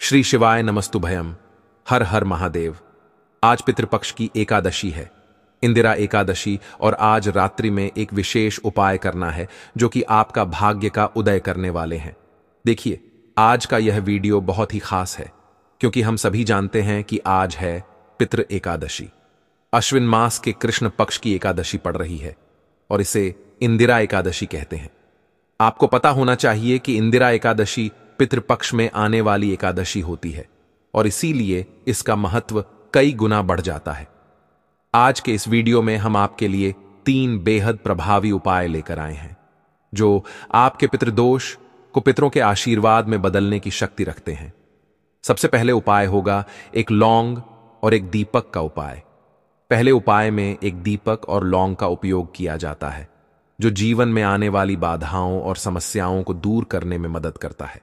श्री शिवाय नमस्तु भयम हर हर महादेव आज पितृपक्ष की एकादशी है इंदिरा एकादशी और आज रात्रि में एक विशेष उपाय करना है जो कि आपका भाग्य का उदय करने वाले हैं देखिए आज का यह वीडियो बहुत ही खास है क्योंकि हम सभी जानते हैं कि आज है पितृ एकादशी अश्विन मास के कृष्ण पक्ष की एकादशी पड़ रही है और इसे इंदिरा एकादशी कहते हैं आपको पता होना चाहिए कि इंदिरा एकादशी पितृपक्ष में आने वाली एकादशी होती है और इसीलिए इसका महत्व कई गुना बढ़ जाता है आज के इस वीडियो में हम आपके लिए तीन बेहद प्रभावी उपाय लेकर आए हैं जो आपके पितृदोष को पितरों के आशीर्वाद में बदलने की शक्ति रखते हैं सबसे पहले उपाय होगा एक लौंग और एक दीपक का उपाय पहले उपाय में एक दीपक और लौंग का उपयोग किया जाता है जो जीवन में आने वाली बाधाओं और समस्याओं को दूर करने में मदद करता है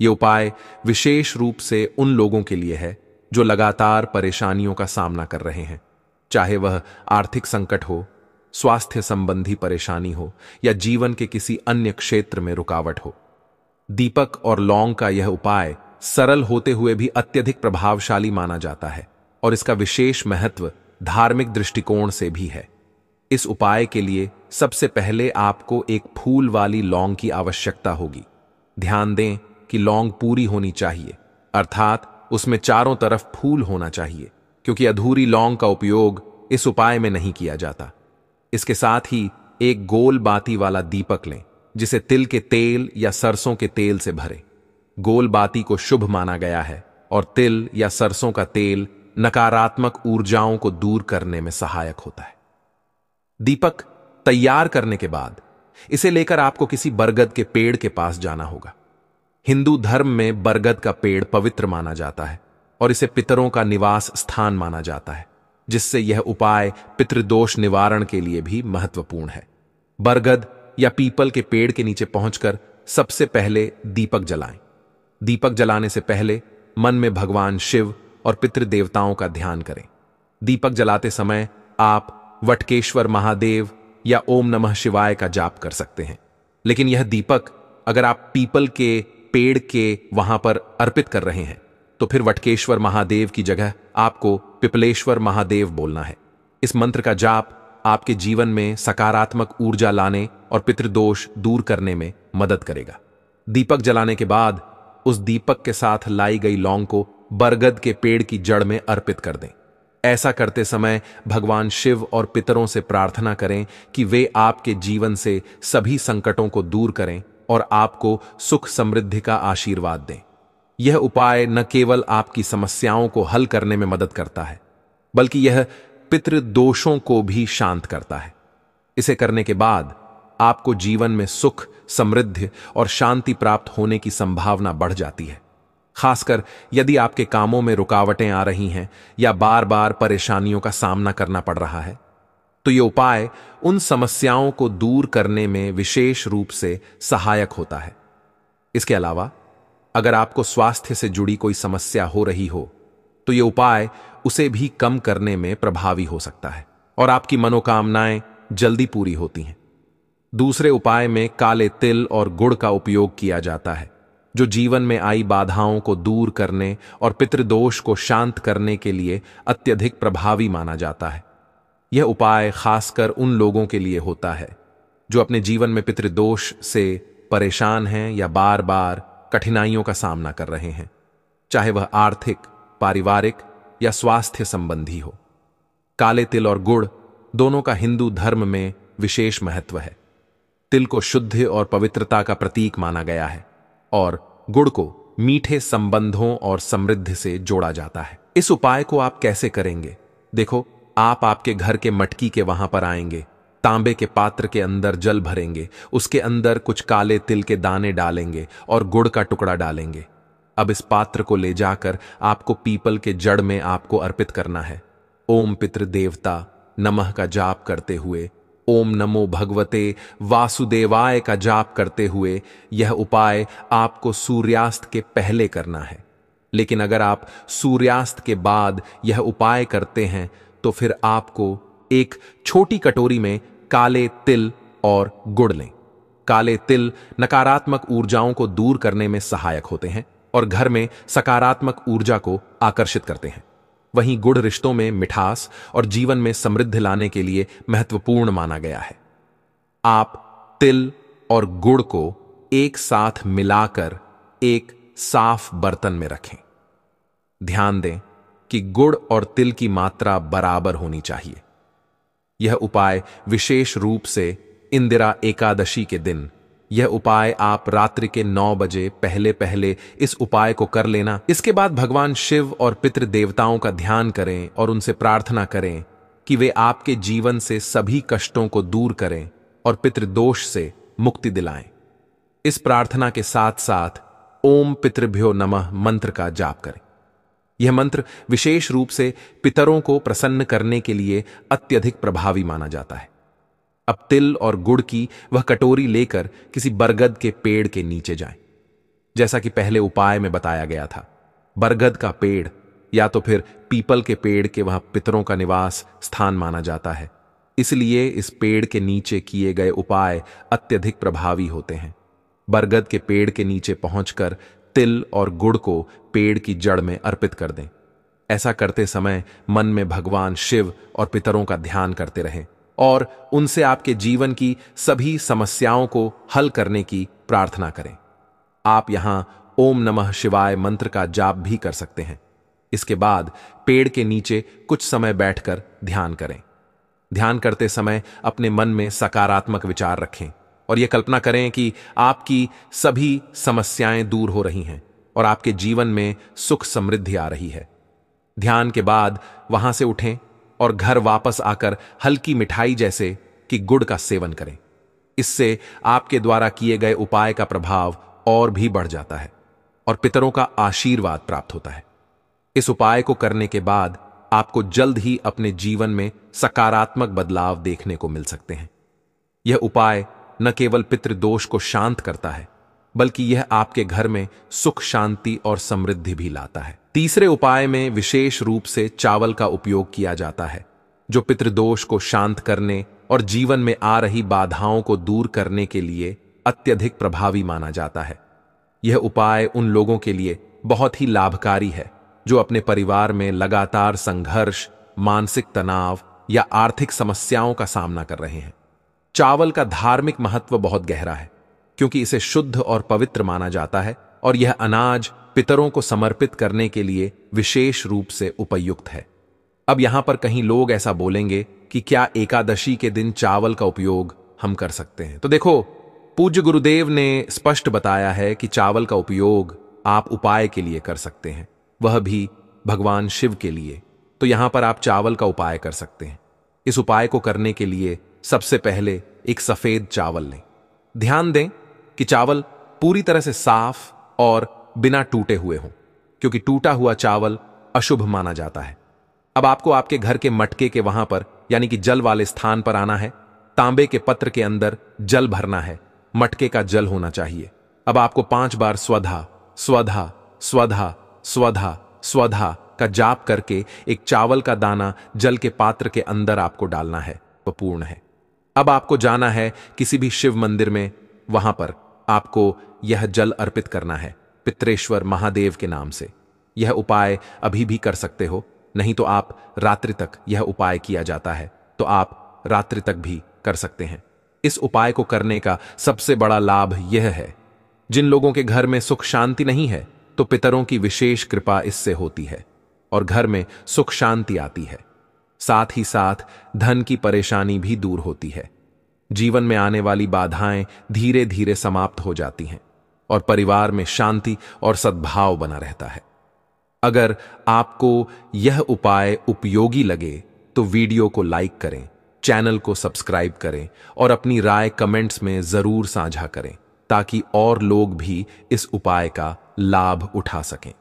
ये उपाय विशेष रूप से उन लोगों के लिए है जो लगातार परेशानियों का सामना कर रहे हैं चाहे वह आर्थिक संकट हो स्वास्थ्य संबंधी परेशानी हो या जीवन के किसी अन्य क्षेत्र में रुकावट हो दीपक और लौंग का यह उपाय सरल होते हुए भी अत्यधिक प्रभावशाली माना जाता है और इसका विशेष महत्व धार्मिक दृष्टिकोण से भी है इस उपाय के लिए सबसे पहले आपको एक फूल वाली लौंग की आवश्यकता होगी ध्यान दें की लौंग पूरी होनी चाहिए अर्थात उसमें चारों तरफ फूल होना चाहिए क्योंकि अधूरी लौंग का उपयोग इस उपाय में नहीं किया जाता इसके साथ ही एक गोल बाती वाला दीपक लें जिसे तिल के तेल या सरसों के तेल से भरे गोल बाती को शुभ माना गया है और तिल या सरसों का तेल नकारात्मक ऊर्जाओं को दूर करने में सहायक होता है दीपक तैयार करने के बाद इसे लेकर आपको किसी बरगद के पेड़ के पास जाना होगा हिंदू धर्म में बरगद का पेड़ पवित्र माना जाता है और इसे पितरों का निवास स्थान माना जाता है जिससे यह उपाय पितृदोष निवारण के लिए भी महत्वपूर्ण है बरगद या पीपल के पेड़ के नीचे पहुंचकर सबसे पहले दीपक जलाएं। दीपक जलाने से पहले मन में भगवान शिव और पितृदेवताओं का ध्यान करें दीपक जलाते समय आप वटकेश्वर महादेव या ओम नमः शिवाय का जाप कर सकते हैं लेकिन यह दीपक अगर आप पीपल के पेड़ के वहां पर अर्पित कर रहे हैं तो फिर वटकेश्वर महादेव की जगह आपको पिपलेश्वर महादेव बोलना है इस मंत्र का जाप आपके जीवन में सकारात्मक ऊर्जा लाने और पितृदोष दूर करने में मदद करेगा दीपक जलाने के बाद उस दीपक के साथ लाई गई लौंग को बरगद के पेड़ की जड़ में अर्पित कर दें ऐसा करते समय भगवान शिव और पितरों से प्रार्थना करें कि वे आपके जीवन से सभी संकटों को दूर करें और आपको सुख समृद्धि का आशीर्वाद दें यह उपाय न केवल आपकी समस्याओं को हल करने में मदद करता है बल्कि यह पितृ दोषों को भी शांत करता है इसे करने के बाद आपको जीवन में सुख समृद्धि और शांति प्राप्त होने की संभावना बढ़ जाती है खासकर यदि आपके कामों में रुकावटें आ रही हैं या बार बार परेशानियों का सामना करना पड़ रहा है तो ये उपाय उन समस्याओं को दूर करने में विशेष रूप से सहायक होता है इसके अलावा अगर आपको स्वास्थ्य से जुड़ी कोई समस्या हो रही हो तो ये उपाय उसे भी कम करने में प्रभावी हो सकता है और आपकी मनोकामनाएं जल्दी पूरी होती हैं दूसरे उपाय में काले तिल और गुड़ का उपयोग किया जाता है जो जीवन में आई बाधाओं को दूर करने और पितृदोष को शांत करने के लिए अत्यधिक प्रभावी माना जाता है यह उपाय खासकर उन लोगों के लिए होता है जो अपने जीवन में पितृदोष से परेशान हैं या बार बार कठिनाइयों का सामना कर रहे हैं चाहे वह आर्थिक पारिवारिक या स्वास्थ्य संबंधी हो काले तिल और गुड़ दोनों का हिंदू धर्म में विशेष महत्व है तिल को शुद्ध और पवित्रता का प्रतीक माना गया है और गुड़ को मीठे संबंधों और समृद्धि से जोड़ा जाता है इस उपाय को आप कैसे करेंगे देखो आप आपके घर के मटकी के वहां पर आएंगे तांबे के पात्र के अंदर जल भरेंगे उसके अंदर कुछ काले तिल के दाने डालेंगे और गुड़ का टुकड़ा डालेंगे अब इस पात्र को ले जाकर आपको पीपल के जड़ में आपको अर्पित करना है ओम पितृ देवता नमः का जाप करते हुए ओम नमो भगवते वासुदेवाय का जाप करते हुए यह उपाय आपको सूर्यास्त के पहले करना है लेकिन अगर आप सूर्यास्त के बाद यह उपाय करते हैं तो फिर आपको एक छोटी कटोरी में काले तिल और गुड़ लें काले तिल नकारात्मक ऊर्जाओं को दूर करने में सहायक होते हैं और घर में सकारात्मक ऊर्जा को आकर्षित करते हैं वहीं गुड़ रिश्तों में मिठास और जीवन में समृद्धि लाने के लिए महत्वपूर्ण माना गया है आप तिल और गुड़ को एक साथ मिलाकर एक साफ बर्तन में रखें ध्यान दें कि गुड़ और तिल की मात्रा बराबर होनी चाहिए यह उपाय विशेष रूप से इंदिरा एकादशी के दिन यह उपाय आप रात्रि के नौ बजे पहले पहले इस उपाय को कर लेना इसके बाद भगवान शिव और पितृ देवताओं का ध्यान करें और उनसे प्रार्थना करें कि वे आपके जीवन से सभी कष्टों को दूर करें और पितृदोष से मुक्ति दिलाएं इस प्रार्थना के साथ साथ ओम पितृभ्यो नमः मंत्र का जाप करें यह मंत्र विशेष रूप से पितरों को प्रसन्न करने के लिए अत्यधिक प्रभावी माना जाता है अब तिल और गुड़ की वह कटोरी लेकर किसी बरगद के पेड़ के नीचे जाएं। जैसा कि पहले उपाय में बताया गया था बरगद का पेड़ या तो फिर पीपल के पेड़ के वहां पितरों का निवास स्थान माना जाता है इसलिए इस पेड़ के नीचे किए गए उपाय अत्यधिक प्रभावी होते हैं बरगद के पेड़ के नीचे पहुंचकर तिल और गुड़ को पेड़ की जड़ में अर्पित कर दें ऐसा करते समय मन में भगवान शिव और पितरों का ध्यान करते रहें और उनसे आपके जीवन की सभी समस्याओं को हल करने की प्रार्थना करें आप यहां ओम नमः शिवाय मंत्र का जाप भी कर सकते हैं इसके बाद पेड़ के नीचे कुछ समय बैठकर ध्यान करें ध्यान करते समय अपने मन में सकारात्मक विचार रखें और ये कल्पना करें कि आपकी सभी समस्याएं दूर हो रही हैं और आपके जीवन में सुख समृद्धि आ रही है ध्यान के बाद वहां से उठें और घर वापस आकर हल्की मिठाई जैसे कि गुड़ का सेवन करें इससे आपके द्वारा किए गए उपाय का प्रभाव और भी बढ़ जाता है और पितरों का आशीर्वाद प्राप्त होता है इस उपाय को करने के बाद आपको जल्द ही अपने जीवन में सकारात्मक बदलाव देखने को मिल सकते हैं यह उपाय न केवल पितृदोष को शांत करता है बल्कि यह आपके घर में सुख शांति और समृद्धि भी लाता है तीसरे उपाय में विशेष रूप से चावल का उपयोग किया जाता है जो पितृदोष को शांत करने और जीवन में आ रही बाधाओं को दूर करने के लिए अत्यधिक प्रभावी माना जाता है यह उपाय उन लोगों के लिए बहुत ही लाभकारी है जो अपने परिवार में लगातार संघर्ष मानसिक तनाव या आर्थिक समस्याओं का सामना कर रहे हैं चावल का धार्मिक महत्व बहुत गहरा है क्योंकि इसे शुद्ध और पवित्र माना जाता है और यह अनाज पितरों को समर्पित करने के लिए विशेष रूप से उपयुक्त है अब यहां पर कहीं लोग ऐसा बोलेंगे कि क्या एकादशी के दिन चावल का उपयोग हम कर सकते हैं तो देखो पूज्य गुरुदेव ने स्पष्ट बताया है कि चावल का उपयोग आप उपाय के लिए कर सकते हैं वह भी भगवान शिव के लिए तो यहां पर आप चावल का उपाय कर सकते हैं इस उपाय को करने के लिए सबसे पहले एक सफेद चावल लें ध्यान दें कि चावल पूरी तरह से साफ और बिना टूटे हुए हों क्योंकि टूटा हुआ चावल अशुभ माना जाता है अब आपको आपके घर के मटके के वहां पर यानी कि जल वाले स्थान पर आना है तांबे के पत्र के अंदर जल भरना है मटके का जल होना चाहिए अब आपको पांच बार स्वधा स्वधा स्वधा स्वधा स्वधा का जाप करके एक चावल का दाना जल के पात्र के अंदर आपको डालना है वह पूर्ण है अब आपको जाना है किसी भी शिव मंदिर में वहां पर आपको यह जल अर्पित करना है पित्रेश्वर महादेव के नाम से यह उपाय अभी भी कर सकते हो नहीं तो आप रात्रि तक यह उपाय किया जाता है तो आप रात्रि तक भी कर सकते हैं इस उपाय को करने का सबसे बड़ा लाभ यह है जिन लोगों के घर में सुख शांति नहीं है तो पितरों की विशेष कृपा इससे होती है और घर में सुख शांति आती है साथ ही साथ धन की परेशानी भी दूर होती है जीवन में आने वाली बाधाएं धीरे धीरे समाप्त हो जाती हैं और परिवार में शांति और सद्भाव बना रहता है अगर आपको यह उपाय उपयोगी लगे तो वीडियो को लाइक करें चैनल को सब्सक्राइब करें और अपनी राय कमेंट्स में जरूर साझा करें ताकि और लोग भी इस उपाय का लाभ उठा सकें